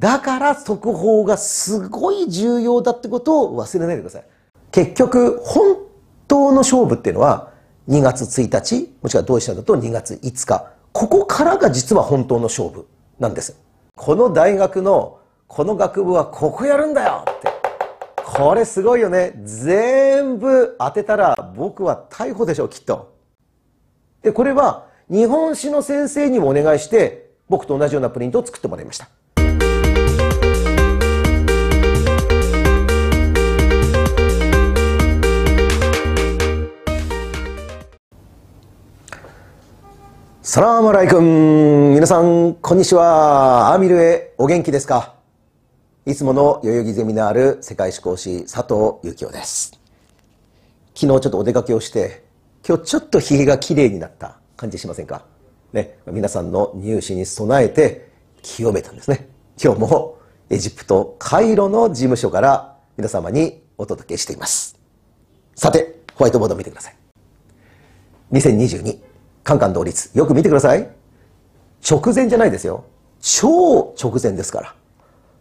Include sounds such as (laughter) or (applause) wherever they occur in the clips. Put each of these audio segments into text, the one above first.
だから速報がすごい重要だってことを忘れないでください。結局、本当の勝負っていうのは、2月1日、もしくは同志社だと2月5日。ここからが実は本当の勝負なんです。この大学の、この学部はここやるんだよって。これすごいよね。全部当てたら僕は逮捕でしょう、きっと。で、これは日本史の先生にもお願いして、僕と同じようなプリントを作ってもらいました。サラームライ君皆さん、こんにちはアミルへお元気ですかいつもの代々木ゼミナール世界史講師佐藤幸雄です。昨日ちょっとお出かけをして、今日ちょっと髭が綺麗になった感じしませんかね、皆さんの入試に備えて清めたんですね。今日もエジプトカイロの事務所から皆様にお届けしています。さて、ホワイトボード見てください。2022カンカン同率。よく見てください。直前じゃないですよ。超直前ですから。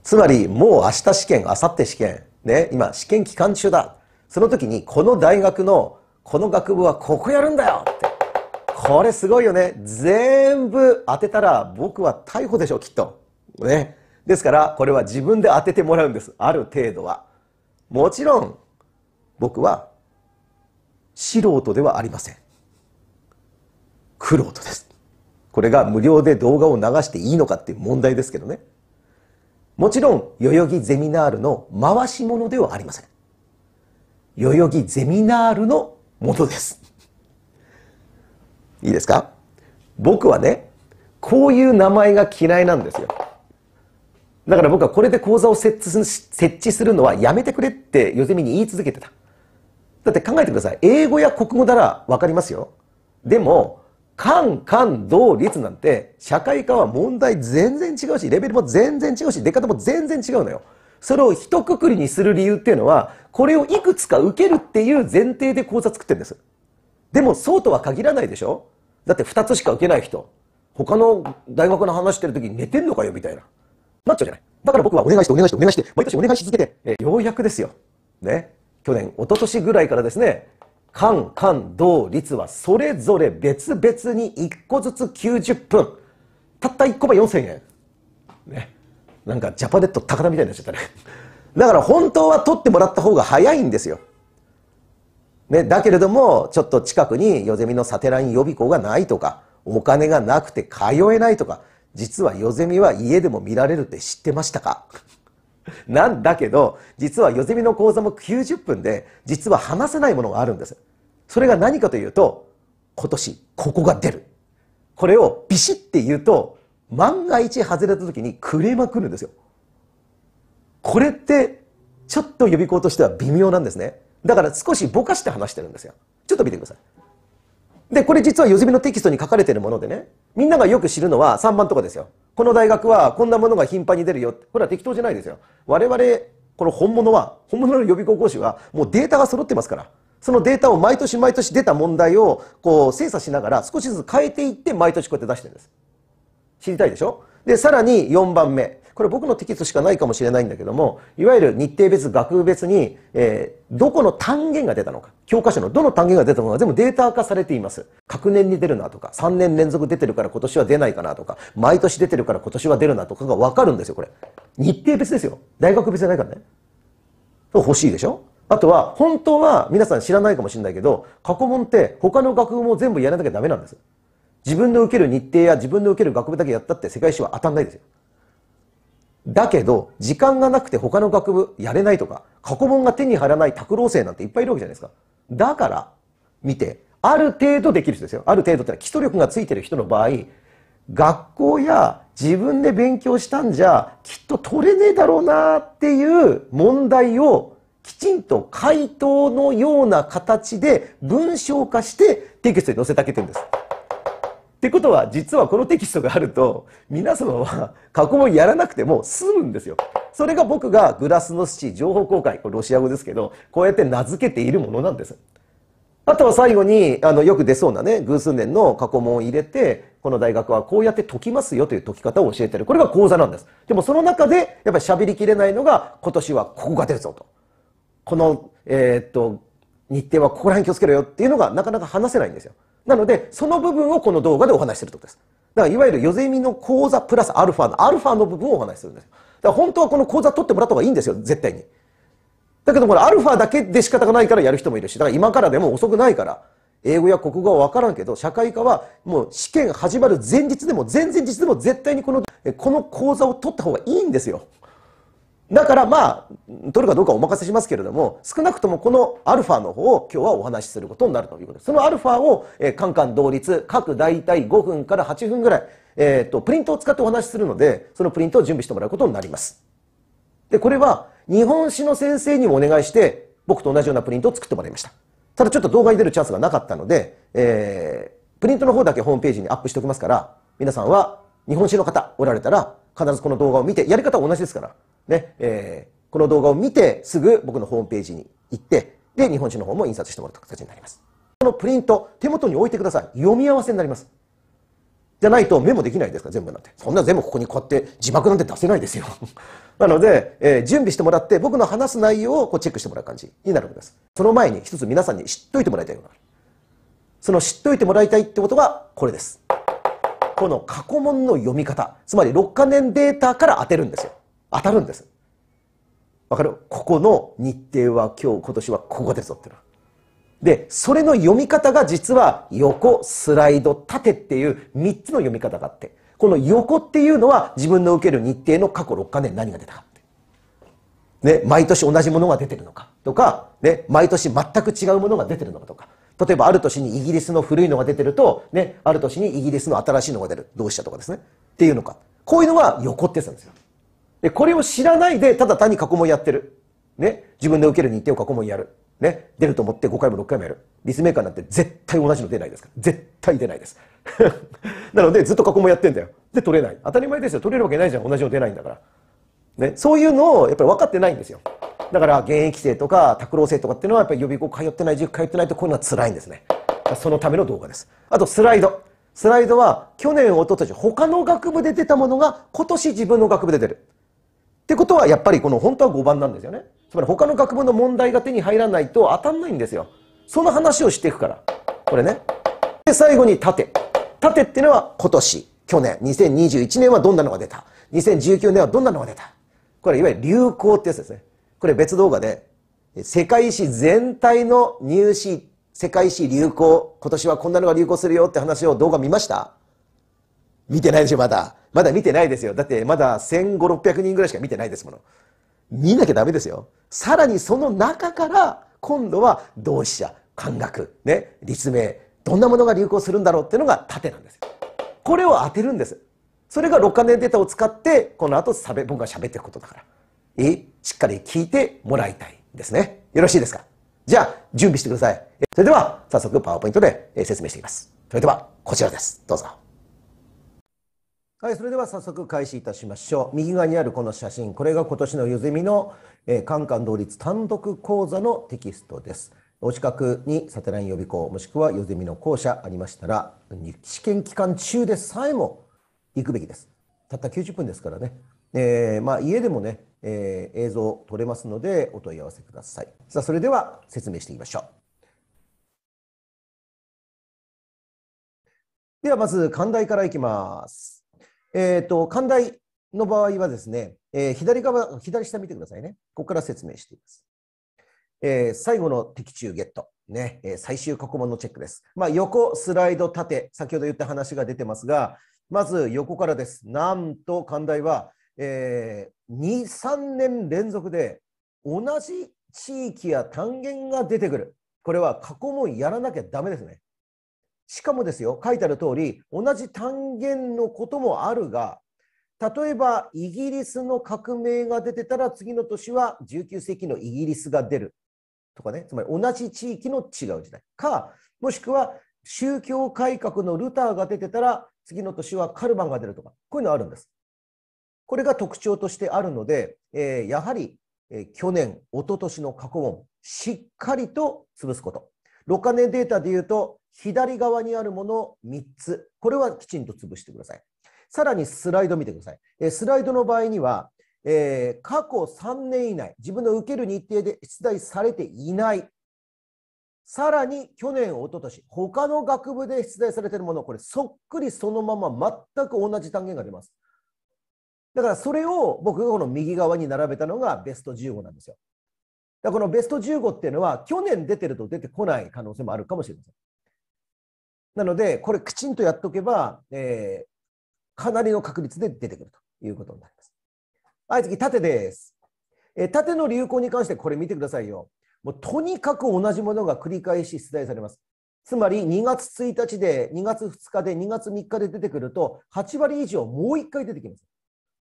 つまり、もう明日試験、明後日試験、ね、今、試験期間中だ。その時に、この大学の、この学部はここやるんだよって。これすごいよね。全部当てたら、僕は逮捕でしょ、きっと。ね。ですから、これは自分で当ててもらうんです。ある程度は。もちろん、僕は、素人ではありません。苦労とです。これが無料で動画を流していいのかっていう問題ですけどね。もちろん、代々木ゼミナールの回し物ではありません。代々木ゼミナールのものです。いいですか僕はね、こういう名前が嫌いなんですよ。だから僕はこれで講座を設置するのはやめてくれってヨゼミに言い続けてた。だって考えてください。英語や国語ならわかりますよ。でも、官官同率なんて社会科は問題全然違うしレベルも全然違うし出方も全然違うのよそれを一括りにする理由っていうのはこれをいくつか受けるっていう前提で講座作ってるんですでもそうとは限らないでしょだって2つしか受けない人他の大学の話してる時に寝てんのかよみたいななっちゃうじゃないだから僕はお願いしてお願いしてお願いして毎年お願いし続けて、えようやくですよね去年一昨年ぐらいからですね間、間、同、率はそれぞれ別々に1個ずつ90分。たった1個ば4000円。ね。なんかジャパネット高田みたいになっちゃったね。だから本当は取ってもらった方が早いんですよ。ね、だけれども、ちょっと近くにヨゼミのサテライン予備校がないとか、お金がなくて通えないとか、実はヨゼミは家でも見られるって知ってましたか (laughs) なんだけど実はヨゼミの講座も90分で実は話せないものがあるんですそれが何かというと今年ここが出るこれをビシッて言うと万が一外れた時にクレまく来るんですよこれってちょっと予備校としては微妙なんですねだから少しぼかして話してるんですよちょっと見てくださいでこれ実はヨゼミのテキストに書かれてるものでねみんながよく知るのは3番とかですよ。この大学はこんなものが頻繁に出るよ。これは適当じゃないですよ。我々、この本物は、本物の予備校講師は、もうデータが揃ってますから。そのデータを毎年毎年出た問題を、こう、精査しながら少しずつ変えていって、毎年こうやって出してるんです。知りたいでしょで、さらに4番目。これ僕のテキストしかないかもしれないんだけども、いわゆる日程別、学部別に、えー、どこの単元が出たのか、教科書のどの単元が出たのか全部データ化されています。各年に出るなとか、3年連続出てるから今年は出ないかなとか、毎年出てるから今年は出るなとかがわかるんですよ、これ。日程別ですよ。大学別じゃないからね。欲しいでしょあとは、本当は皆さん知らないかもしれないけど、過去問って他の学部も全部やらなきゃダメなんです。自分の受ける日程や自分の受ける学部だけやったって世界史は当たんないですよ。だけど、時間がなくて他の学部やれないとか、過去問が手に入らない拓郎生なんていっぱいいるわけじゃないですか。だから、見て、ある程度できる人ですよ。ある程度ってのは基礎力がついてる人の場合、学校や自分で勉強したんじゃ、きっと取れねえだろうなっていう問題をきちんと回答のような形で文章化してテキストに載せてあげてるんです。ってことは、実はこのテキストがあると、皆様は過去問やらなくても済むんですよ。それが僕がグラスノスチ情報公開、これロシア語ですけど、こうやって名付けているものなんです。あとは最後に、あの、よく出そうなね、偶数年の過去問を入れて、この大学はこうやって解きますよという解き方を教えてる。これが講座なんです。でもその中で、やっぱり喋りきれないのが、今年はここが出るぞと。この、えー、っと、日程はここら辺気をつけろよっていうのがなかなか話せないんですよ。なので、その部分をこの動画でお話してるっことです。だから、いわゆるヨゼミの講座プラスアルファの、アルファの部分をお話するんですよ。だから、本当はこの講座取ってもらった方がいいんですよ、絶対に。だけど、これ、アルファだけで仕方がないからやる人もいるし、だから今からでも遅くないから、英語や国語は分からんけど、社会科はもう試験始まる前日でも、前々日でも絶対にこの、この講座を取った方がいいんですよ。だからまあ、取るかどうかお任せしますけれども、少なくともこのアルファの方を今日はお話しすることになるということです。そのアルファを、えー、カンカン同率、各大体5分から8分ぐらい、えー、っと、プリントを使ってお話しするので、そのプリントを準備してもらうことになります。で、これは日本史の先生にもお願いして、僕と同じようなプリントを作ってもらいました。ただちょっと動画に出るチャンスがなかったので、えー、プリントの方だけホームページにアップしておきますから、皆さんは日本史の方おられたら、必ずこの動画を見て、やり方は同じですから、ね、えー、この動画を見てすぐ僕のホームページに行って、で、日本史の方も印刷してもらった形になります。このプリント、手元に置いてください。読み合わせになります。じゃないとメモできないですから、全部なんて。そんな全部ここにこうやって字幕なんて出せないですよ。(laughs) なので、えー、準備してもらって、僕の話す内容をこうチェックしてもらう感じになるわけです。その前に一つ皆さんに知っといてもらいたいこがある。その知っといてもらいたいってことがこれです。この過去問の読み方。つまり、6カ年データから当てるんですよ。当たるんですわかるここの日程は今日今年はここですぞっていうのはでそれの読み方が実は横スライド縦っていう3つの読み方があってこの横っていうのは自分の受ける日程の過去6か年何が出たかね、毎年同じものが出てるのかとか、ね、毎年全く違うものが出てるのかとか例えばある年にイギリスの古いのが出てると、ね、ある年にイギリスの新しいのが出るどうしたとかですねっていうのかこういうのは横ってやつなんですよで、これを知らないで、ただ単に過去問やってる。ね。自分で受ける日程を過去問やる。ね。出ると思って5回も6回もやる。リスメーカーなんて絶対同じの出ないですから。絶対出ないです。(laughs) なので、ずっと過去問やってんだよ。で、取れない。当たり前ですよ。取れるわけないじゃん。同じの出ないんだから。ね。そういうのを、やっぱり分かってないんですよ。だから、現役生とか、拓郎生とかっていうのは、やっぱり予備校通ってない、塾通ってないと、こういうのは辛いんですね。そのための動画です。あと、スライド。スライドは、去年、おととし、他の学部で出たものが、今年自分の学部で出る。ってことはやっぱりこの本当は5番なんですよね。つまり他の学部の問題が手に入らないと当たんないんですよ。その話をしていくから。これね。で、最後に縦。縦っていうのは今年、去年、2021年はどんなのが出た。2019年はどんなのが出た。これいわゆる流行ってやつですね。これ別動画で、世界史全体の入試、世界史流行、今年はこんなのが流行するよって話を動画見ました見てないでしょ、まだ。まだ見てないですよ。だってまだ1500、600人ぐらいしか見てないですもの。見なきゃダメですよ。さらにその中から、今度は同志社、漢学、ね、立命、どんなものが流行するんだろうっていうのが縦なんですこれを当てるんです。それが六関年データを使って、この後し僕が喋っていくことだから。えしっかり聞いてもらいたいですね。よろしいですかじゃあ、準備してください。それでは、早速パワーポイントで説明していきます。それでは、こちらです。どうぞ。はい、それでは早速開始いたしましょう。右側にあるこの写真、これが今年のゆずみの、えー、カンカン同率単独講座のテキストです。お近くにサテライン予備校、もしくはゆずみの校舎ありましたら、試験期間中でさえも行くべきです。たった90分ですからね。えー、まあ、家でもね、えー、映像撮れますのでお問い合わせください。さあ、それでは説明していきましょう。ではまず、寛大からいきます。えっ、ー、と、寛大の場合はですね、えー、左側、左下見てくださいね。ここから説明しています。えー、最後の的中ゲット。ね、え最終国問のチェックです。まあ、横、スライド、縦、先ほど言った話が出てますが、まず横からです。なんと、寛大は、え2、3年連続で同じ地域や単元が出てくる。これは過去問やらなきゃダメですね。しかもですよ、書いてある通り、同じ単元のこともあるが、例えばイギリスの革命が出てたら次の年は19世紀のイギリスが出るとかね、つまり同じ地域の違う時代か、もしくは宗教改革のルターが出てたら次の年はカルバンが出るとか、こういうのあるんです。これが特徴としてあるので、えー、やはり、えー、去年、一昨年の過去問、しっかりと潰すこと。6カ年データで言うと、左側にあるもの3つ、これはきちんと潰してください。さらにスライド見てください。えスライドの場合には、えー、過去3年以内、自分の受ける日程で出題されていない、さらに去年、一昨年他の学部で出題されているもの、これ、そっくりそのまま全く同じ単元が出ます。だからそれを僕がこの右側に並べたのがベスト15なんですよ。だからこのベスト15っていうのは去年出てると出てこない可能性もあるかもしれません。なので、これきちんとやっておけば、えー、かなりの確率で出てくるということになります。はい、次、縦です。えー、縦の流行に関してこれ見てくださいよ。もうとにかく同じものが繰り返し出題されます。つまり2月1日で、2月2日で、2月3日で出てくると、8割以上もう1回出てきます。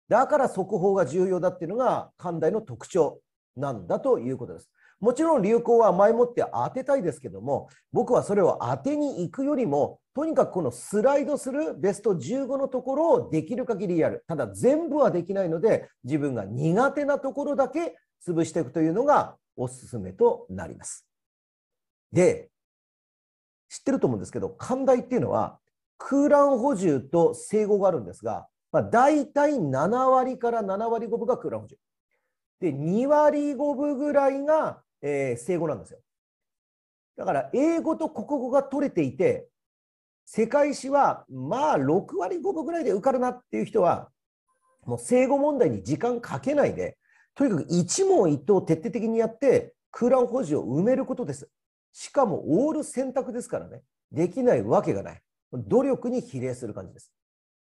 だから速報が重要だっていうのが、関大の特徴なんだということです。もちろん流行は前もって当てたいですけども僕はそれを当てに行くよりもとにかくこのスライドするベスト15のところをできる限りやるただ全部はできないので自分が苦手なところだけ潰していくというのがおすすめとなります。で知ってると思うんですけど寛大っていうのは空欄補充と整合があるんですが、まあ、大体7割から7割5分が空欄補充。で2割5分ぐらいがえー、正語なんですよ。だから英語と国語が取れていて、世界史はまあ6割5分ぐらいで受かるなっていう人は、もう生後問題に時間かけないで、とにかく一問一答徹底的にやって、空欄保持を埋めることです。しかもオール選択ですからね、できないわけがない。努力に比例する感じです。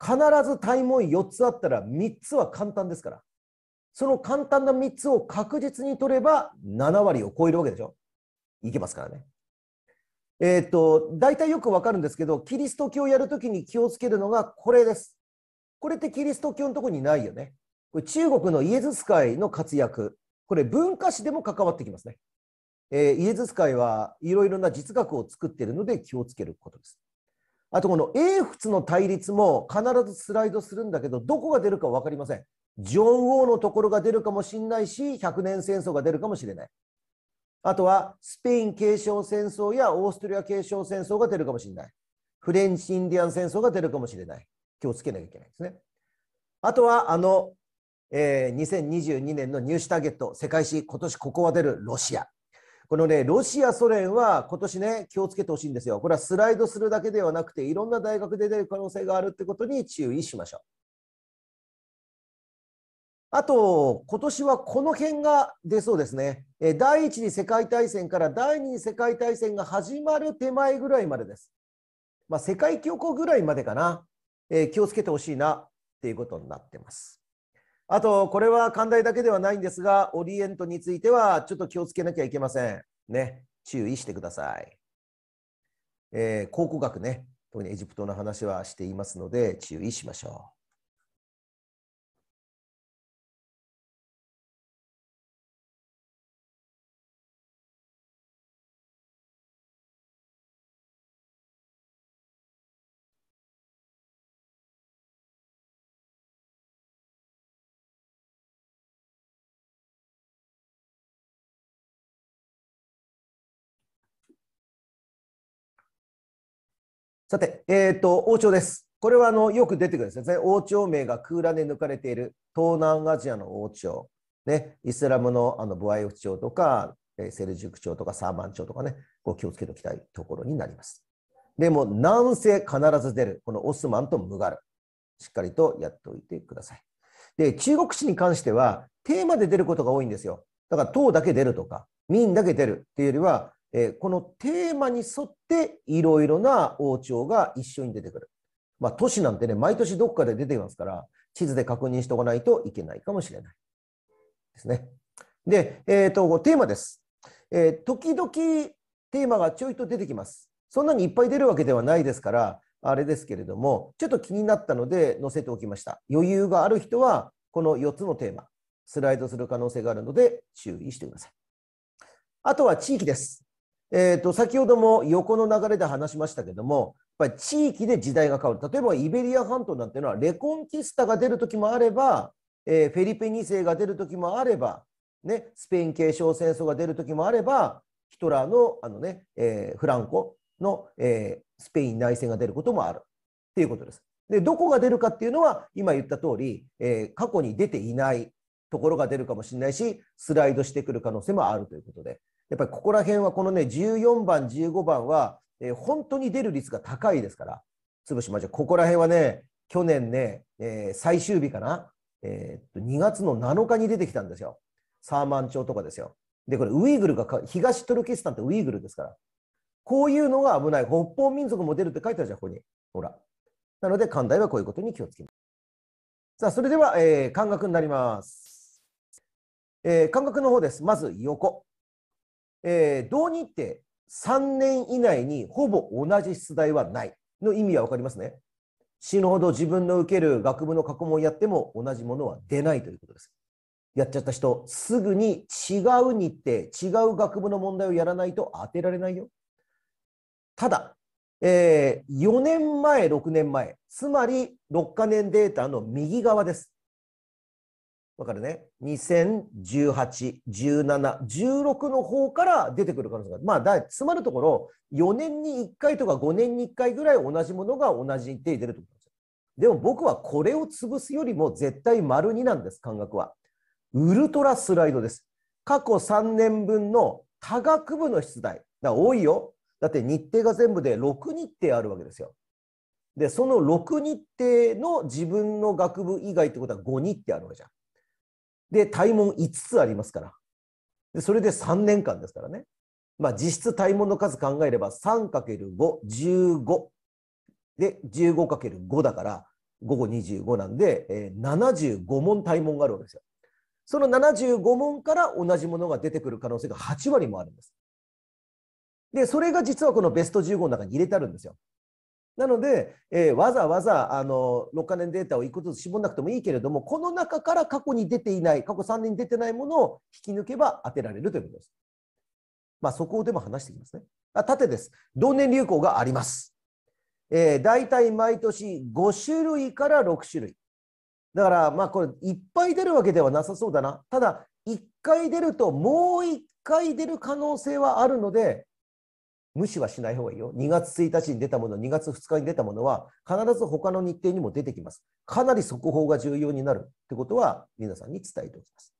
必ず対問4つあったら3つは簡単ですから。その簡単な3つを確実に取れば7割を超えるわけでしょいけますからね。えー、っと、大体よくわかるんですけど、キリスト教をやるときに気をつけるのがこれです。これってキリスト教のとこにないよね。これ中国のイエズス会の活躍、これ文化史でも関わってきますね。えー、イエズス会はいろいろな実学を作っているので気をつけることです。あとこの英仏の対立も必ずスライドするんだけど、どこが出るか分かりません。ジョン王のところが出るかもしれないし、100年戦争が出るかもしれない。あとは、スペイン継承戦争やオーストリア継承戦争が出るかもしれない。フレンチ・インディアン戦争が出るかもしれない。気をつけなきゃいけないですね。あとは、あの、えー、2022年のニューターゲット、世界史、今年ここは出るロシア。このね、ロシア、ソ連は今年ね、気をつけてほしいんですよ。これはスライドするだけではなくて、いろんな大学で出る可能性があるってことに注意しましょう。あと、今年はこの辺が出そうですね。第一次世界大戦から第二次世界大戦が始まる手前ぐらいまでです。まあ、世界恐慌ぐらいまでかな。えー、気をつけてほしいなっていうことになってます。あと、これは寛大だけではないんですが、オリエントについてはちょっと気をつけなきゃいけません。ね、注意してください。えー、考古学ね、特にエジプトの話はしていますので、注意しましょう。さて、えっ、ー、と、王朝です。これはあのよく出てくるんですね。王朝名が空欄で抜かれている東南アジアの王朝、ね、イスラムのあのブアイフ朝とか、セルジュク朝とかサーマン朝とかね、こう気をつけておきたいところになります。でも、南西必ず出る、このオスマンとムガル、しっかりとやっておいてください。で、中国史に関しては、テーマで出ることが多いんですよ。だから、唐だけ出るとか、民だけ出るっていうよりは、えこのテーマに沿っていろいろな王朝が一緒に出てくる。まあ、都市なんてね、毎年どっかで出てきますから、地図で確認しておかないといけないかもしれない。ですね。で、えーと、とテーマです、えー、時々テーマがちょいと出てきます。そんなにいっぱい出るわけではないですから、あれですけれども、ちょっと気になったので載せておきました。余裕がある人は、この4つのテーマ、スライドする可能性があるので注意してください。あとは地域です。えー、と先ほども横の流れで話しましたけどもやっぱり地域で時代が変わる例えばイベリア半島なんていうのはレコンキスタが出る時もあれば、えー、フェリペ2世が出る時もあれば、ね、スペイン継承戦争が出る時もあればヒトラーのあのね、えー、フランコの、えー、スペイン内戦が出ることもあるっていうことです。でどこが出るかっていうのは今言った通り、え過去に出ていないところが出るかもしれないしスライドしてくる可能性もあるということでやっぱりここら辺はこのね、14番、15番は、えー、本当に出る率が高いですから、潰しましょう。ここら辺はね、去年ね、えー、最終日かな、えー、っと2月の7日に出てきたんですよ。サーマン町とかですよ。で、これ、ウイグルが東トルキスタンってウイグルですから。こういうのが危ない。北方民族も出るって書いてあるじゃん、ここに。ほら。なので、寛大はこういうことに気をつけます。さあ、それでは、えー、感覚になります。えー、感覚の方です。まず、横。えー、同日て3年以内にほぼ同じ出題はないの意味は分かりますね。死ぬほど自分の受ける学部の過去問やっても同じものは出ないということです。やっちゃった人、すぐに違う日程、違う学部の問題をやらないと当てられないよ。ただ、えー、4年前、6年前、つまり6カ年データの右側です。わかるね。2018、17、16の方から出てくる可能性がまあ、だつまるところ、4年に1回とか5年に1回ぐらい同じものが同じで出るということですよ。でも僕はこれを潰すよりも絶対丸2なんです、感覚は。ウルトラスライドです。過去3年分の多学部の出題。だ多いよ。だって日程が全部で6日程あるわけですよ。で、その6日程の自分の学部以外ってことは5日程あるわけじゃん。で、体問5つありますから。で、それで3年間ですからね。まあ、実質体門の数考えれば 3×5、15。で、15×5 だから、午後25なんで、え75問体問があるわけですよ。その75問から同じものが出てくる可能性が8割もあるんです。で、それが実はこのベスト15の中に入れてあるんですよ。なので、えー、わざわざあの6か年データを個ずつ絞らなくてもいいけれども、この中から過去に出ていない、過去3年に出てないものを引き抜けば当てられるということです。まあ、そこでも話していきますね。あ縦です。同年流行があります。えー、大体毎年5種類から6種類。だから、まあ、これ、いっぱい出るわけではなさそうだな。ただ、1回出ると、もう1回出る可能性はあるので、無視はしない方がいいよ。2月1日に出たもの、2月2日に出たものは、必ず他の日程にも出てきます。かなり速報が重要になるってことは、皆さんに伝えておきます。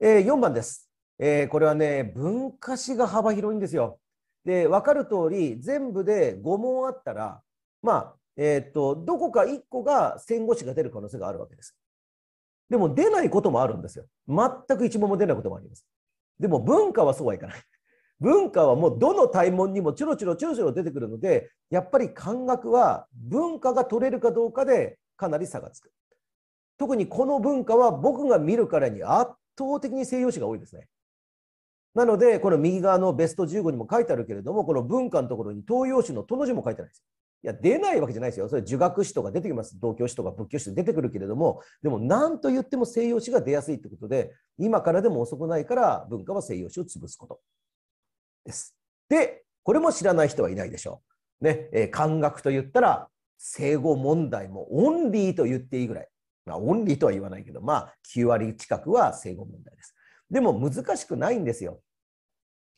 えー、4番です、えー、これはね、文化史が幅広いんですよ。で、分かる通り、全部で5問あったら、まあ、えー、っと、どこか1個が戦後史が出る可能性があるわけです。でも出ないこともあるんですよ。全く1問も出ないこともあります。でも文化はそうはいかない。文化はもうどの大門にもちょろちょろちょろちょろ出てくるのでやっぱり漢学は文化が取れるかどうかでかなり差がつく特にこの文化は僕が見るからに圧倒的に西洋史が多いですねなのでこの右側のベスト15にも書いてあるけれどもこの文化のところに東洋史の「と」の字も書いてないですいや出ないわけじゃないですよそれ儒学史とか出てきます道教史とか仏教史出てくるけれどもでも何と言っても西洋史が出やすいってことで今からでも遅くないから文化は西洋史を潰すことです。で、これも知らない人はいないでしょう。ね、えー、漢学と言ったら、生後問題もオンリーと言っていいぐらい。まあ、オンリーとは言わないけど、まあ、9割近くは生後問題です。でも難しくないんですよ。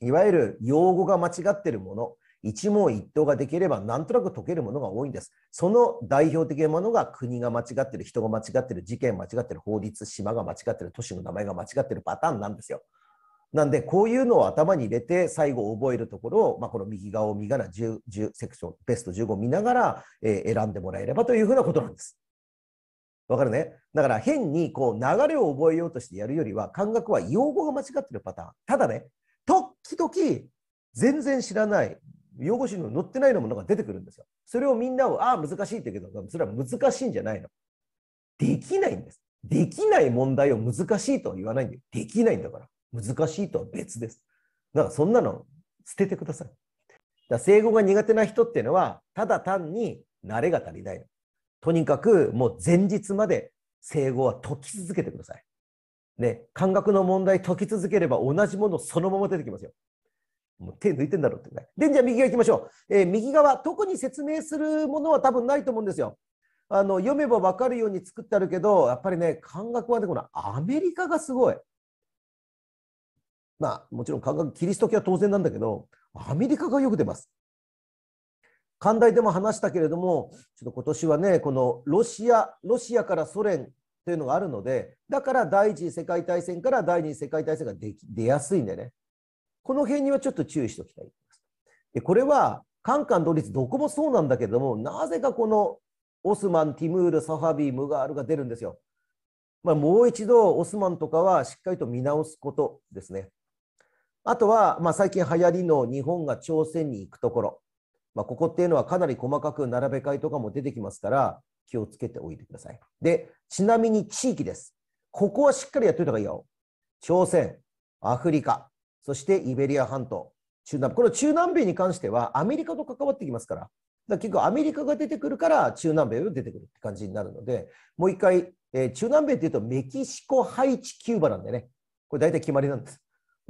いわゆる用語が間違ってるもの、一問一答ができればなんとなく解けるものが多いんです。その代表的なものが国が間違ってる、人が間違ってる、事件間違ってる、法律、島が間違ってる、都市の名前が間違ってるパターンなんですよ。なんで、こういうのを頭に入れて、最後覚えるところを、まあ、この右側を右側な10、10セクション、ベスト15を見ながら、えー、選んでもらえればというふうなことなんです。わかるねだから変にこう流れを覚えようとしてやるよりは、感覚は用語が間違ってるパターン。ただね、時々、全然知らない、用語集の載ってないのものが出てくるんですよ。それをみんなは、ああ、難しいって言うけど、それは難しいんじゃないの。できないんです。できない問題を難しいとは言わないんで、できないんだから。難しいとは別です。だからそんなの捨ててください。だ生後が苦手な人っていうのは、ただ単に慣れが足りない。とにかくもう前日まで生後は解き続けてください。ね、感覚の問題解き続ければ同じものそのまま出てきますよ。もう手抜いてんだろうってね。で、じゃあ右側行きましょう。えー、右側、特に説明するものは多分ないと思うんですよ。あの読めば分かるように作ってあるけど、やっぱりね、感覚はね、このアメリカがすごい。まあ、もちろん感覚、キリスト教は当然なんだけど、アメリカがよく出ます。寛大でも話したけれども、ちょっと今年はね、このロシア、ロシアからソ連というのがあるので、だから第一次世界大戦から第二次世界大戦ができ出やすいんでね、この辺にはちょっと注意しておきたいでこれは、カンカン同率、どこもそうなんだけれども、なぜかこのオスマン、ティムール、サファビー、ムガールが出るんですよ。まあ、もう一度、オスマンとかはしっかりと見直すことですね。あとは、まあ、最近流行りの日本が朝鮮に行くところ、まあ、ここっていうのはかなり細かく並べ替えとかも出てきますから気をつけておいてください。で、ちなみに地域です。ここはしっかりやっておいた方がいいよ。朝鮮、アフリカ、そしてイベリア半島、中南米。この中南米に関してはアメリカと関わってきますから、だ結構アメリカが出てくるから中南米が出てくるって感じになるので、もう一回、えー、中南米っていうとメキシコ、ハイチ、キューバなんでね、これ大体決まりなんです。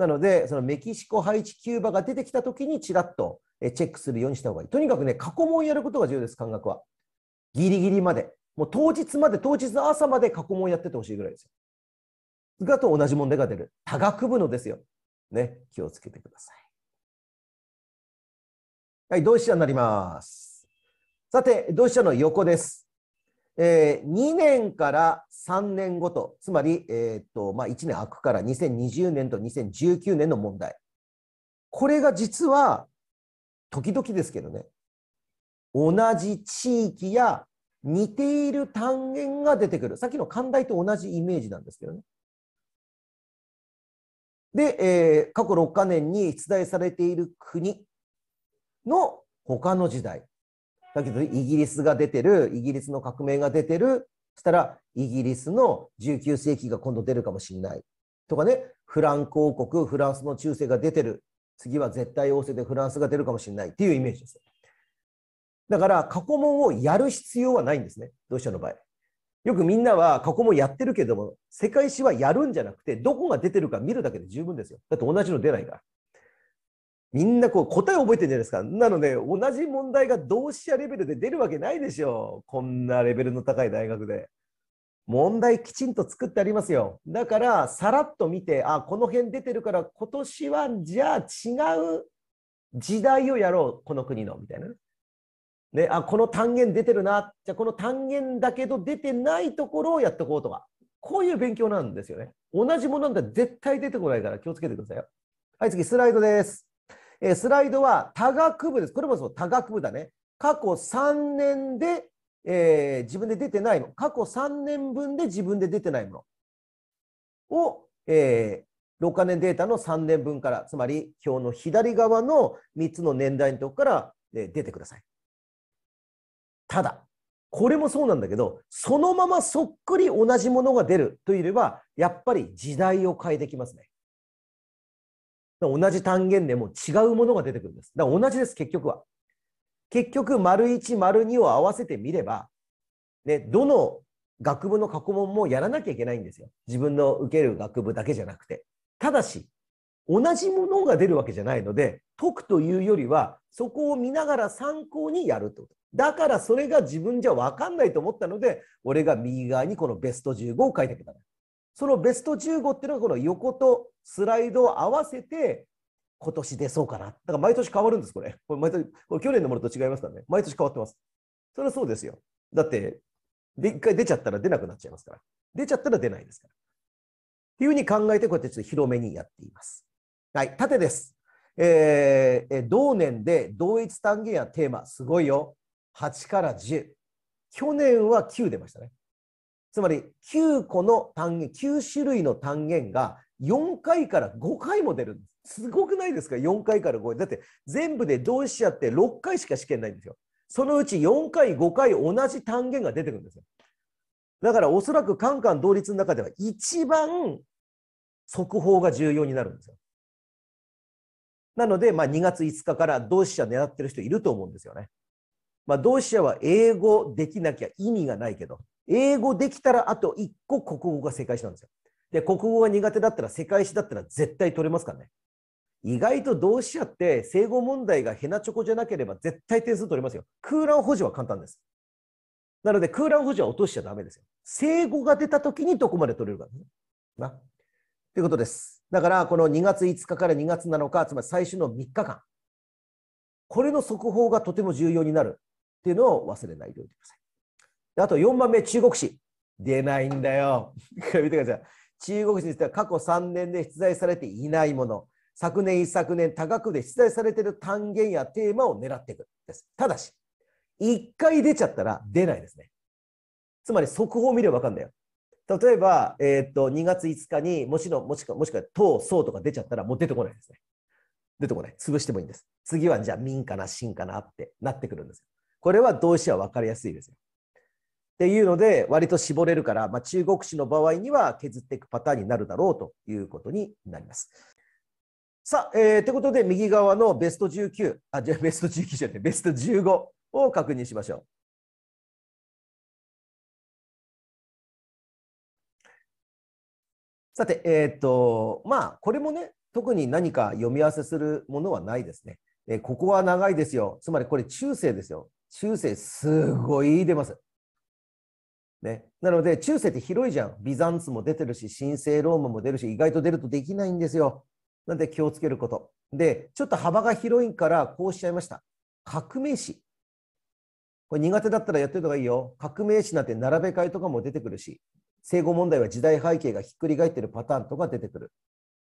なので、そのメキシコ、ハイチ、キューバが出てきたときにちらっとチェックするようにした方がいい。とにかくね、過去問やることが重要です、感覚は。ギリギリまで。もう当日まで、当日の朝まで過去問やっててほしいぐらいですよ。がと同じ問題が出る。多学部のですよ。ね、気をつけてください。はい、同志社になります。さて、同志社の横です。えー、2年から3年ごと、つまり、えー、っとまあ、1年空くから2020年と2019年の問題。これが実は、時々ですけどね、同じ地域や似ている単元が出てくる。さっきの寛大と同じイメージなんですけどね。で、えー、過去6カ年に出題されている国の他の時代。だけどイギリスが出てるイギリスの革命が出てるそしたらイギリスの19世紀が今度出るかもしれないとかねフランク王国フランスの中世が出てる次は絶対王政でフランスが出るかもしれないっていうイメージです。だから過去問をやる必要はないんですね同志社の場合。よくみんなは過去問やってるけども世界史はやるんじゃなくてどこが出てるか見るだけで十分ですよ。だって同じの出ないから。みんなこう答え覚えてるんじゃないですか。なので、同じ問題が同志社レベルで出るわけないでしょう。こんなレベルの高い大学で。問題きちんと作ってありますよ。だから、さらっと見て、あ、この辺出てるから、今年はじゃあ違う時代をやろう、この国の、みたいなね。あ、この単元出てるな。じゃあ、この単元だけど出てないところをやってこうとか。こういう勉強なんですよね。同じものなんて絶対出てこないから気をつけてくださいよ。はい、次、スライドです。えー、スライドは多学部です。これもそう多学部だね。過去3年で、えー、自分で出てないの。過去3年分で自分で出てないものを、えー、6カ年データの3年分から、つまり表の左側の3つの年代のとこから、えー、出てください。ただ、これもそうなんだけど、そのままそっくり同じものが出るといえば、やっぱり時代を変えてきますね。同じ単元でも違うものが出てくるんです。だから同じです、結局は。結局、丸一、丸二を合わせてみれば、ね、どの学部の過去問もやらなきゃいけないんですよ。自分の受ける学部だけじゃなくて。ただし、同じものが出るわけじゃないので、解くというよりは、そこを見ながら参考にやるってこと。だからそれが自分じゃ分かんないと思ったので、俺が右側にこのベスト15を書いてください。そのベスト15っていうのはこの横とスライドを合わせて今年出そうかな。だから毎年変わるんです、これ。これ毎年これ去年のものと違いますからね。毎年変わってます。それはそうですよ。だって、で一回出ちゃったら出なくなっちゃいますから。出ちゃったら出ないですから。っていうふうに考えて、こうやってちょっと広めにやっています。はい、縦です。えー、同年で同一単元やテーマ、すごいよ。8から10。去年は9出ましたね。つまり9個の単元、9種類の単元が4回から5回も出るんです。すごくないですか ?4 回から5回。だって全部で同志社って6回しか試験ないんですよ。そのうち4回、5回同じ単元が出てくるんですよ。だからおそらくカンカン同率の中では一番速報が重要になるんですよ。なので、まあ、2月5日から同志社狙ってる人いると思うんですよね。まあ、同志社は英語できなきゃ意味がないけど、英語できたらあと1個国語が正解したんですよ。で、国語が苦手だったら、世界史だったら絶対取れますからね。意外と同志社って生語問題がヘナチョコじゃなければ絶対点数取れますよ。空欄補助は簡単です。なので空欄補助は落としちゃダメですよ。生語が出た時にどこまで取れるかね。な。ということです。だからこの2月5日から2月7日、つまり最初の3日間。これの速報がとても重要になるっていうのを忘れないでおいてください。あと4番目、中国史。出ないんだよ。(laughs) 見てください。中国人にいては過去3年で出題されていないもの、昨年一昨年多額で出題されている単元やテーマを狙っていくです。ただし、1回出ちゃったら出ないですね。つまり速報を見れば分かるんだよ。例えば、えー、っと2月5日にもしろもしくは、もしくは、党、総とか出ちゃったらもう出てこないですね。出てこない。潰してもいいんです。次はじゃあ民かな、真かなってなってくるんです。これは動詞は分かりやすいですよ。っていうので、割と絞れるから、まあ、中国史の場合には削っていくパターンになるだろうということになります。さあ、えー、ということで、右側のベスト19、あ、じゃベスト19じゃなくて、ベスト15を確認しましょう。さて、えっ、ー、と、まあ、これもね、特に何か読み合わせするものはないですね。えー、ここは長いですよ。つまりこれ中世ですよ。中世、すごい出ます。ね、なので中世って広いじゃん。ビザンツも出てるし、神聖ローマも出るし、意外と出るとできないんですよ。なんで気をつけること。で、ちょっと幅が広いからこうしちゃいました。革命史。これ苦手だったらやっておいた方がいいよ。革命史なんて並べ替えとかも出てくるし、生後問題は時代背景がひっくり返ってるパターンとか出てくる。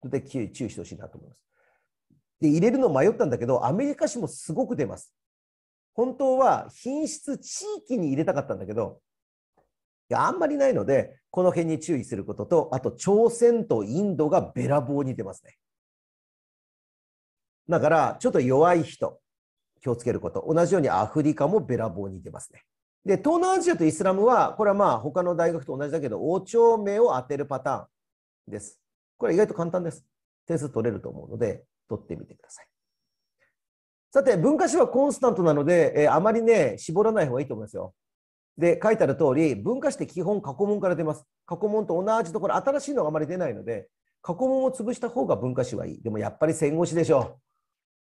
で注意してほしいなと思います。で、入れるの迷ったんだけど、アメリカ史もすごく出ます。本当は品質地域に入れたかったんだけど、あんまりないので、この辺に注意することと、あと朝鮮とインドがべらぼうに出ますね。だから、ちょっと弱い人、気をつけること。同じようにアフリカもべらぼうに出ますね。で、東南アジアとイスラムは、これはまあ他の大学と同じだけど、王朝名を当てるパターンです。これ意外と簡単です。点数取れると思うので、取ってみてください。さて、文化史はコンスタントなので、えー、あまりね、絞らない方がいいと思いますよ。で、書いてある通り、文化史って基本過去問から出ます。過去問と同じところ、新しいのがあまり出ないので、過去問を潰した方が文化史はいい。でもやっぱり戦後史でしょ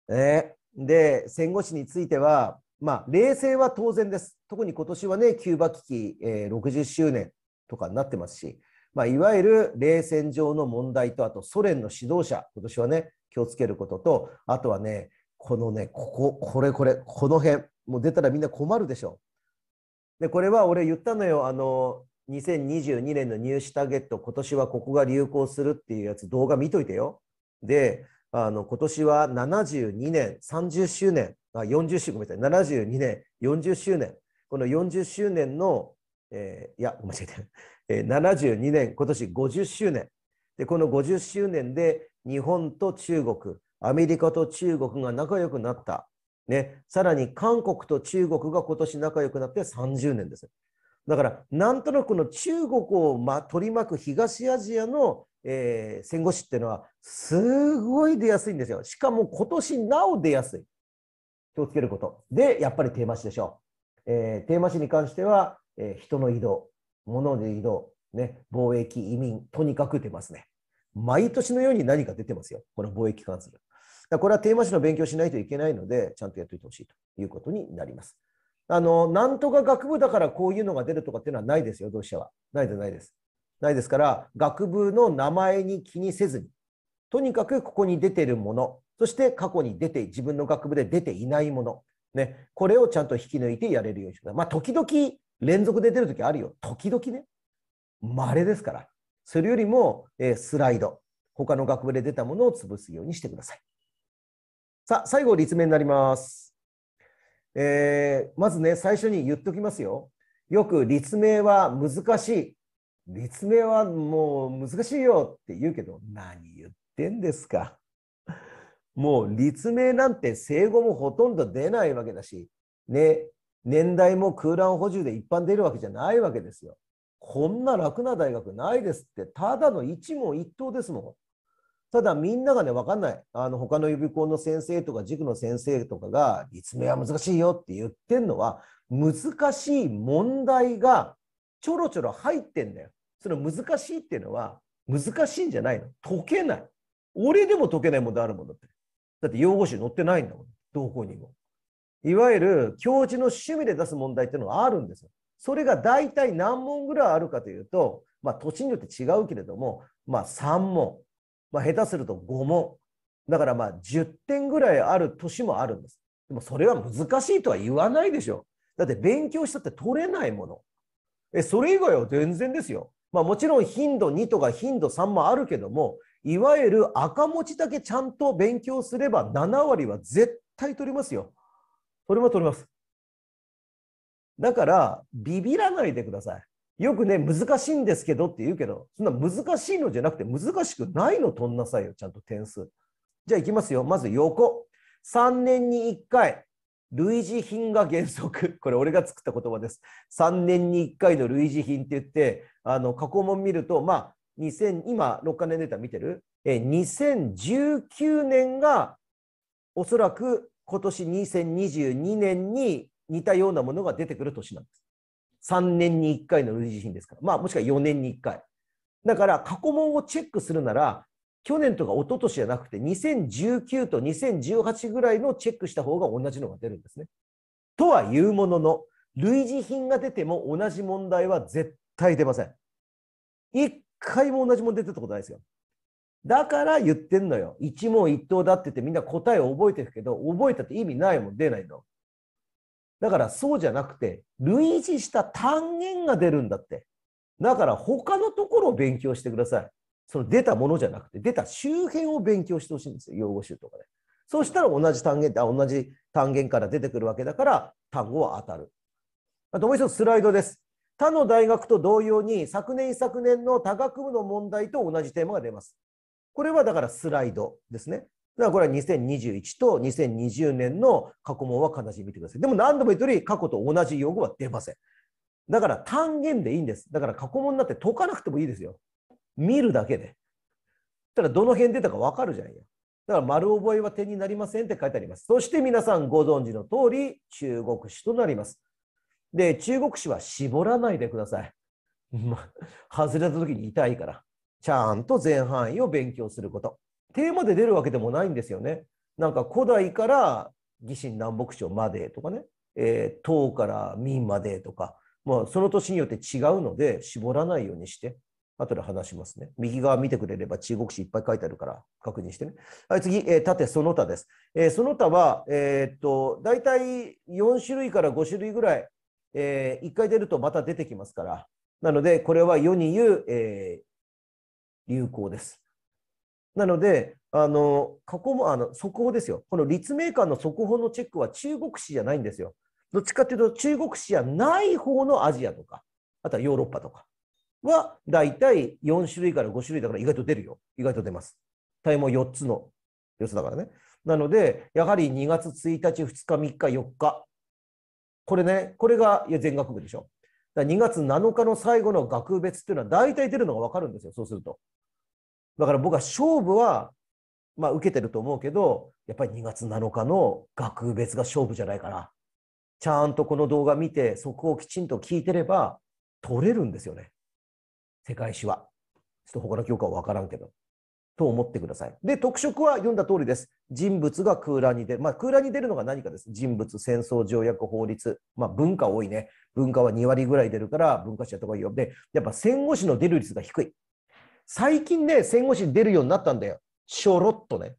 う。ね、で、戦後史については、まあ、冷戦は当然です。特に今年はね、キューバ危機、えー、60周年とかになってますし、まあ、いわゆる冷戦上の問題と、あとソ連の指導者、今年はね、気をつけることと、あとはね、このね、ここ、これこれ、この辺、もう出たらみんな困るでしょう。で、これは俺言ったのよ。あの、2022年のニュースターゲット、今年はここが流行するっていうやつ、動画見といてよ。で、あの、今年は72年、30周年、あ、40周、ごめんなさい、72年、40周年。この40周年の、えー、いや、間違えた。えー、72年、今年50周年。で、この50周年で日本と中国、アメリカと中国が仲良くなった。ね、さらに韓国と中国が今年仲良くなって30年です。だから、なんとなくの中国を、ま、取り巻く東アジアの、えー、戦後史っていうのは、すごい出やすいんですよ。しかも今年なお出やすい。気をつけること。で、やっぱりテーマ史でしょう。えー、テーマ史に関しては、えー、人の移動、物の移動、ね、貿易、移民、とにかく出ますね。毎年のように何か出てますよ。この貿易関する。これはテーマ誌の勉強しないといけないので、ちゃんとやっておいてほしいということになります。あの、なんとか学部だからこういうのが出るとかっていうのはないですよ、同志社は。ないでないです。ないですから、学部の名前に気にせずに、とにかくここに出てるもの、そして過去に出て、自分の学部で出ていないもの、ね、これをちゃんと引き抜いてやれるようにしてくだまあ、時々連続で出るときあるよ。時々ね。稀ですから。それよりも、えー、スライド。他の学部で出たものを潰すようにしてください。さあ、最後、立命になります。えー、まずね、最初に言っときますよ。よく立命は難しい。立命はもう難しいよって言うけど、何言ってんですか。もう立命なんて生後もほとんど出ないわけだし、ね、年代も空欄補充で一般出るわけじゃないわけですよ。こんな楽な大学ないですって、ただの一問一答ですもん。ただみんながね、わかんない。あの、他の予備校の先生とか塾の先生とかが、立命は難しいよって言ってんのは、難しい問題がちょろちょろ入ってんだよ。その難しいっていうのは、難しいんじゃないの。解けない。俺でも解けない問題あるもんだって。だって用語集載ってないんだもん。どこにも。いわゆる教授の趣味で出す問題っていうのはあるんですよ。それが大体何問ぐらいあるかというと、まあ、土地によって違うけれども、まあ、3問、まあ、下手すると5問。だからまあ10点ぐらいある年もあるんです。でもそれは難しいとは言わないでしょ。だって勉強したって取れないもの。え、それ以外は全然ですよ。まあもちろん頻度2とか頻度3もあるけども、いわゆる赤文字だけちゃんと勉強すれば7割は絶対取りますよ。取れま取れます。だから、ビビらないでください。よくね、難しいんですけどって言うけど、そんな難しいのじゃなくて、難しくないの取んなさいよ、ちゃんと点数。じゃあいきますよ。まず横。3年に1回、類似品が原則。これ俺が作った言葉です。3年に1回の類似品って言って、あの過去問見ると、まあ、2000今、6カ年データ見てるえ ?2019 年がおそらく今年2022年に似たようなものが出てくる年なんです。3年に1回の類似品ですから、まあ、もしくは4年に1回。だから過去問をチェックするなら、去年とか一昨年じゃなくて、2019と2018ぐらいのチェックした方が同じのが出るんですね。とはいうものの、類似品が出ても同じ問題は絶対出ません。一回も同じ問題出たことないですよ。だから言ってんのよ。一問一答だっててみんな答えを覚えてるけど、覚えたって意味ないもん、出ないの。だからそうじゃなくて、類似した単元が出るんだって。だから他のところを勉強してください。その出たものじゃなくて、出た周辺を勉強してほしいんですよ。用語集とかで、そうしたら同じ単元、あ同じ単元から出てくるわけだから、単語は当たる。あともう一つスライドです。他の大学と同様に、昨年昨年の他学部の問題と同じテーマが出ます。これはだからスライドですね。だからこれは2021と2020年の過去問は必ず見てください。でも何度も言う通り過去と同じ用語は出ません。だから単元でいいんです。だから過去問になって解かなくてもいいですよ。見るだけで。ただどの辺出たか分かるじゃんよ。だから丸覚えは点になりませんって書いてあります。そして皆さんご存知の通り中国史となります。で、中国史は絞らないでください。(laughs) 外れた時に痛いから。ちゃんと全範囲を勉強すること。テーマで出るわけでもないんですよね。なんか古代から魏晋南北朝までとかね、えー、唐から明までとか、まあ、その年によって違うので絞らないようにして、後で話しますね。右側見てくれれば中国史いっぱい書いてあるから確認してね。はい、次、えー、縦その他です。えー、その他は、えー、っと、大体4種類から5種類ぐらい、えー、1回出るとまた出てきますから。なので、これは世に言う、え流行です。なので、あのここもあの速報ですよ、この立命館の速報のチェックは中国史じゃないんですよ。どっちかというと、中国史じゃない方のアジアとか、あとはヨーロッパとかは、だいたい4種類から5種類だから意外と出るよ、意外と出ます。体も4つの要素だからね。なので、やはり2月1日、2日、3日、4日、これね、これが全学部でしょ。だ2月7日の最後の学別っていうのは、大体出るのが分かるんですよ、そうすると。だから僕は勝負は、まあ、受けてると思うけど、やっぱり2月7日の学別が勝負じゃないかな。ちゃんとこの動画見て、そこをきちんと聞いてれば、取れるんですよね。世界史は。ちょっと他の教科は分からんけど。と思ってください。で、特色は読んだ通りです。人物が空欄に出る。まあ、空欄に出るのが何かです。人物、戦争、条約、法律。まあ、文化多いね。文化は2割ぐらい出るから、文化史やったがいいよ。で、やっぱ戦後史の出る率が低い。最近ね、戦後史に出るようになったんだよ。ちょろっとね。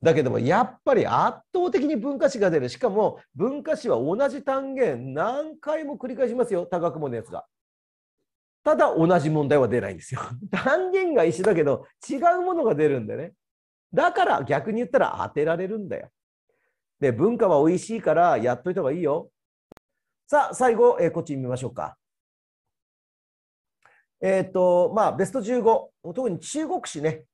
だけども、やっぱり圧倒的に文化史が出る。しかも、文化史は同じ単元何回も繰り返しますよ。多学問のやつが。ただ同じ問題は出ないんですよ。(laughs) 単元が一緒だけど、違うものが出るんでね。だから逆に言ったら当てられるんだよ。で、文化は美味しいからやっといた方がいいよ。さあ、最後、えこっち見ましょうか。えっ、ー、と、まあ、ベスト15、特に中国史ね。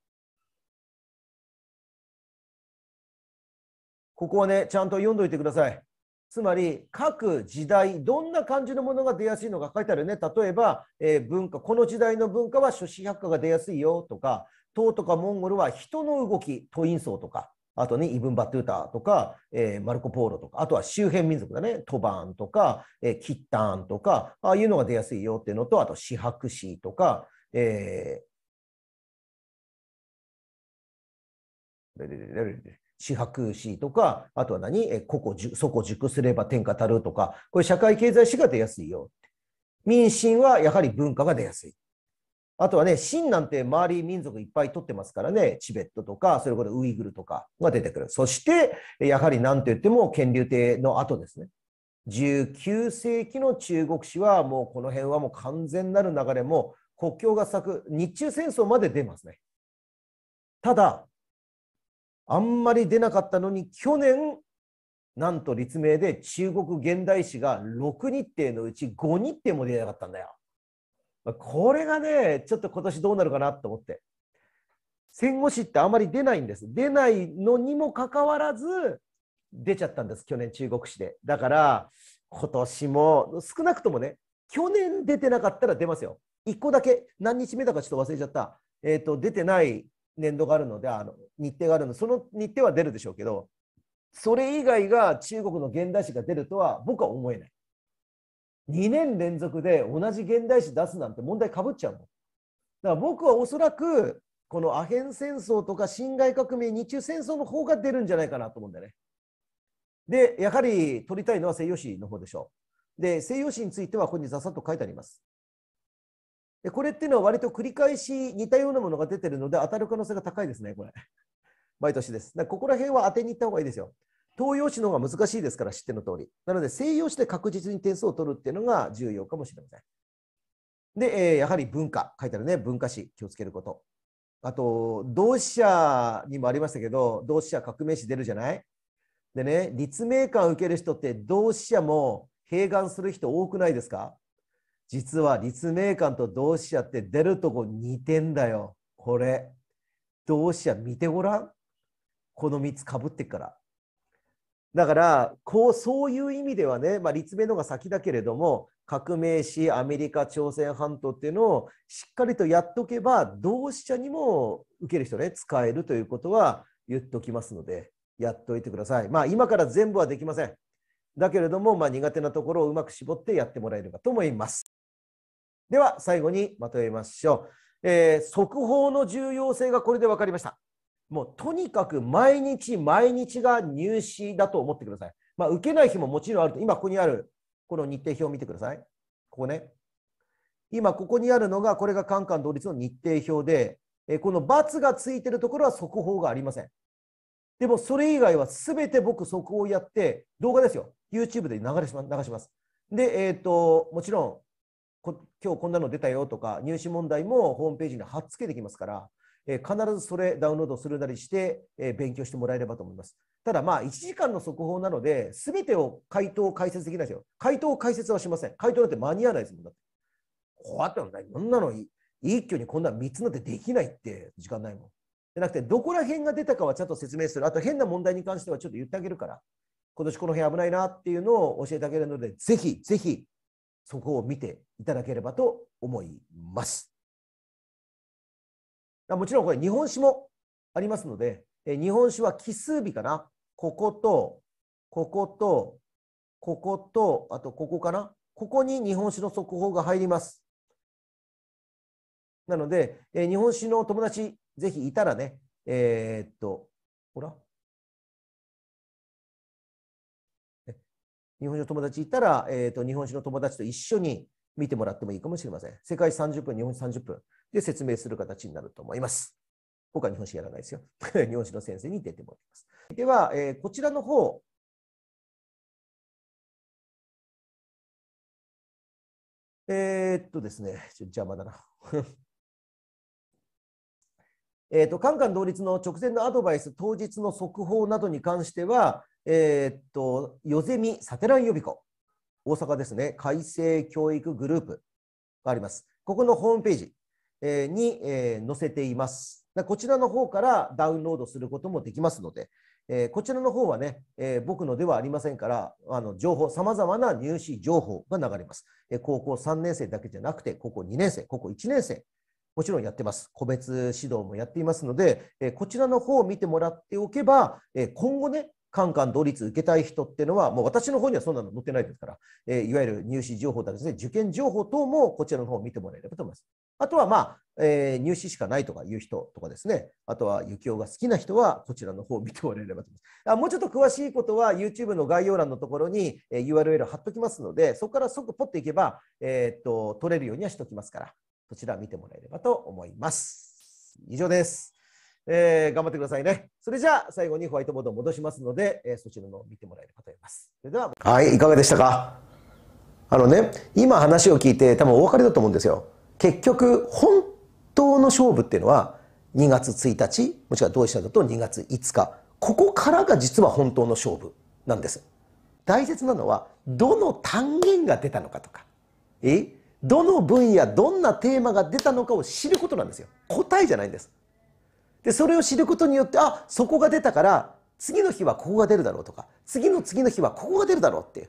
ここはね、ちゃんと読んどいてください。つまり、各時代、どんな感じのものが出やすいのか書いてあるね。例えば、えー、文化、この時代の文化は諸子百科が出やすいよとか、唐とかモンゴルは人の動き、都院層とか、あとね、イブン・バトゥータとか、えー、マルコ・ポーロとか、あとは周辺民族だね、トバンとか、えー、キッタンとか、ああいうのが出やすいよっていうのと、あと、シハクシとか、えー、四白詩とか、あとは何え個々そこ熟すれば天下たるとか、これ社会経済史が出やすいよ。民心はやはり文化が出やすい。あとはね、清なんて周り民族いっぱい取ってますからね、チベットとか、それこそウイグルとかが出てくる。そして、やはり何と言っても、乾隆帝の後ですね。19世紀の中国史は、もうこの辺はもう完全なる流れも、国境が咲く、日中戦争まで出ますね。ただ、あんまり出なかったのに、去年、なんと立命で中国現代史が6日程のうち5日程も出なかったんだよ。これがね、ちょっと今年どうなるかなと思って。戦後史ってあまり出ないんです。出ないのにもかかわらず、出ちゃったんです、去年、中国史で。だから、今年も、少なくともね、去年出てなかったら出ますよ。1個だけ、何日目だかちょっと忘れちゃった、えーと、出てない年度があるので、あの日程があるので、その日程は出るでしょうけど、それ以外が中国の現代史が出るとは僕は思えない。2年連続で同じ現代史出すなんて問題かぶっちゃうの。だから僕はおそらくこのアヘン戦争とか侵害革命日中戦争の方が出るんじゃないかなと思うんだよね。でやはり取りたいのは西洋史の方でしょう。で西洋史についてはここにざさっと書いてあります。でこれっていうのは割と繰り返し似たようなものが出てるので当たる可能性が高いですねこれ。毎年です。ここら辺は当てに行った方がいいですよ。東洋史の方が難しいですから知っての通り。なので西洋史で確実に点数を取るっていうのが重要かもしれません。で、えー、やはり文化、書いてあるね、文化史、気をつけること。あと、同志社にもありましたけど、同志社革命史出るじゃないでね、立命館受ける人って同志社も併願する人多くないですか実は立命館と同志社って出るとこ似てんだよ。これ。同志社見てごらん。この3つかぶってから。だからこうそういう意味ではね、まあ、立命のが先だけれども革命しアメリカ朝鮮半島っていうのをしっかりとやっとけば同志社にも受ける人ね使えるということは言っときますのでやっといてください。まあ今から全部はできません。だけれども、まあ、苦手なところをうまく絞ってやってもらえればと思います。では最後にまとめましょう。えー、速報の重要性がこれで分かりました。もうとにかく毎日毎日が入試だと思ってください。まあ、受けない日ももちろんあると、今ここにあるこの日程表を見てください。ここね。今ここにあるのが、これがカンカン同率の日程表で、えこの×がついてるところは速報がありません。でもそれ以外はすべて僕速報をやって、動画ですよ。YouTube で流し流します。で、えっ、ー、と、もちろんこ、今日こんなの出たよとか、入試問題もホームページに貼っつけてきますから、必ずそれダウンロードするなりして、勉強してもらえればと思います。ただまあ1時間の速報なので、すべてを回答解説できないですよ。回答解説はしません。回答なんて間に合わないですもんだって。こうやっない。そんなの一挙にこんな3つなんてできないって時間ないもん。じゃなくて、どこら辺が出たかはちゃんと説明する。あと変な問題に関してはちょっと言ってあげるから、今年この辺危ないなっていうのを教えてあげるので、ぜひぜひそこを見ていただければと思います。もちろんこれ日本史もありますので、え日本史は奇数日かな。ここと、ここと、ここと、あとここかな。ここに日本史の速報が入ります。なので、え日本史の友達、ぜひいたらね、えー、っと、ほら。日本史の友達いたら、えー、っと、日本史の友達と一緒に見てもらってもいいかもしれません。世界史30分、日本史30分。で説明する形になると思います。僕は日本史やらないですよ。(laughs) 日本史の先生に出てもらいます。では、えー、こちらの方。えー、っとですね、ちょ邪魔だな。(laughs) えっと、カンカン同立の直前のアドバイス、当日の速報などに関しては、えー、っと、よゼミサテラン予備校、大阪ですね、改正教育グループがあります。ここのホームページ、に載せています。こちらの方からダウンロードすることもできますので、えこちらの方はね、え僕のではありませんから、あの情報、さまざまな入試情報が流れます、え高校3年生だけじゃなくて、高校2年生、高校1年生、もちろんやってます。個別指導もやっていますので、えこちらの方を見てもらっておけば、え今後ね、カンカン同率受けたい人っていうのは、もう私の方にはそんなの載ってないですから、えー、いわゆる入試情報だけですね、受験情報等もこちらの方を見てもらえればと思います。あとは、まあ、えー、入試しかないとかいう人とかですね、あとは幸男が好きな人はこちらの方を見てもらえればと思います。あもうちょっと詳しいことは YouTube の概要欄のところに、えー、URL 貼っときますので、そこから即ポッていけば、えー、っと、取れるようにはしておきますから、そちら見てもらえればと思います。以上です。えー、頑張ってくださいね。それじゃあ、最後にホワイトボードを戻しますので、えー、そちらの見てもらえればと思います。それでは、はい、いかがでしたかあのね、今話を聞いて多分お分かりだと思うんですよ。結局、本当の勝負っていうのは、2月1日、もしくは同志社だと2月5日。ここからが実は本当の勝負なんです。大切なのは、どの単元が出たのかとか、えどの分野、どんなテーマが出たのかを知ることなんですよ。答えじゃないんです。でそれを知ることによってあそこが出たから次の日はここが出るだろうとか次の次の日はここが出るだろうっていう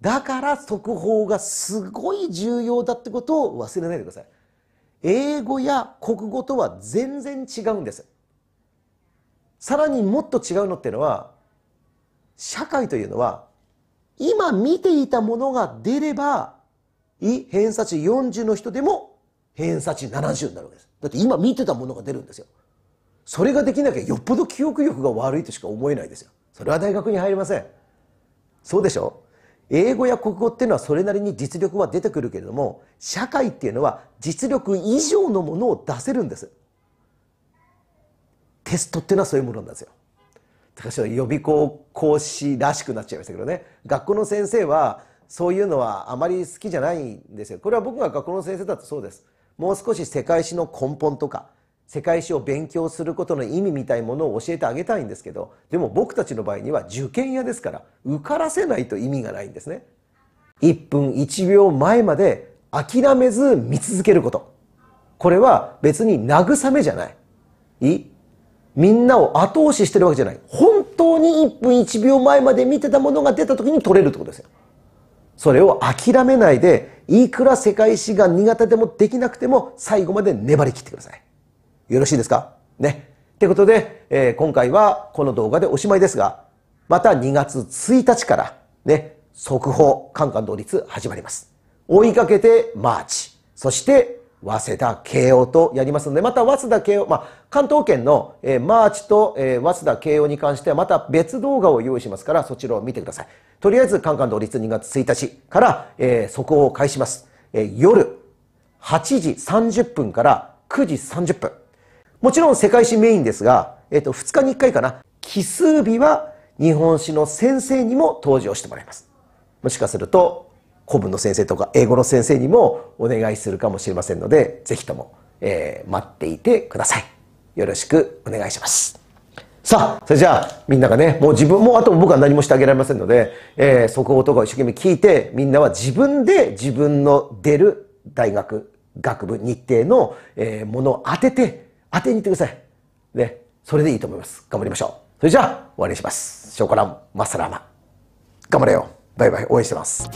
だから速報がすごい重要だってことを忘れないでください英語や国語とは全然違うんですさらにもっと違うのっていうのは社会というのは今見ていたものが出れば偏差値40の人でも偏差値70になるわけですだって今見てたものが出るんですよそれができなきゃよっぽど記憶力が悪いとしか思えないですよそれは大学に入りませんそうでしょ英語や国語っていうのはそれなりに実力は出てくるけれども社会っていうのは実力以上のものを出せるんですテストっていうのはそういうものなんですよ私は予備校講師らしくなっちゃいましたけどね学校の先生はそういうのはあまり好きじゃないんですよこれは僕が学校の先生だとそうですもう少し世界史の根本とか世界史を勉強することの意味みたいものを教えてあげたいんですけどでも僕たちの場合には受験屋ですから受からせないと意味がないんですね1分1秒前まで諦めず見続けることこれは別に慰めじゃないいいみんなを後押ししてるわけじゃない本当に1分1秒前まで見てたものが出た時に取れるってことですよそれを諦めないでいくら世界史が苦手でもできなくても最後まで粘り切ってくださいよろしいですかね。ってことで、えー、今回はこの動画でおしまいですが、また2月1日から、ね、速報、カンカン同率始まります。追いかけてマーチ。そして、早稲田慶応とやりますので、また早稲田慶応、まあ、関東圏の、えー、マーチと、えー、早稲田慶応に関してはまた別動画を用意しますから、そちらを見てください。とりあえず、カンカン同率2月1日から、えー、速報を開始します。えー、夜8時30分から9時30分。もちろん世界史メインですが、えっと、2日に1回かな、奇数日は日本史の先生にも登場してもらいます。もしかすると、古文の先生とか英語の先生にもお願いするかもしれませんので、ぜひとも、えー、待っていてください。よろしくお願いします。さあ、それじゃあ、みんながね、もう自分も、あと僕は何もしてあげられませんので、えー、速報とか一生懸命聞いて、みんなは自分で自分の出る大学、学部、日程の、えー、ものを当てて、当てに行ってください。ね。それでいいと思います。頑張りましょう。それじゃあ、終わりにします。ショコラン、マッサラーマ。頑張れよ。バイバイ。応援してます。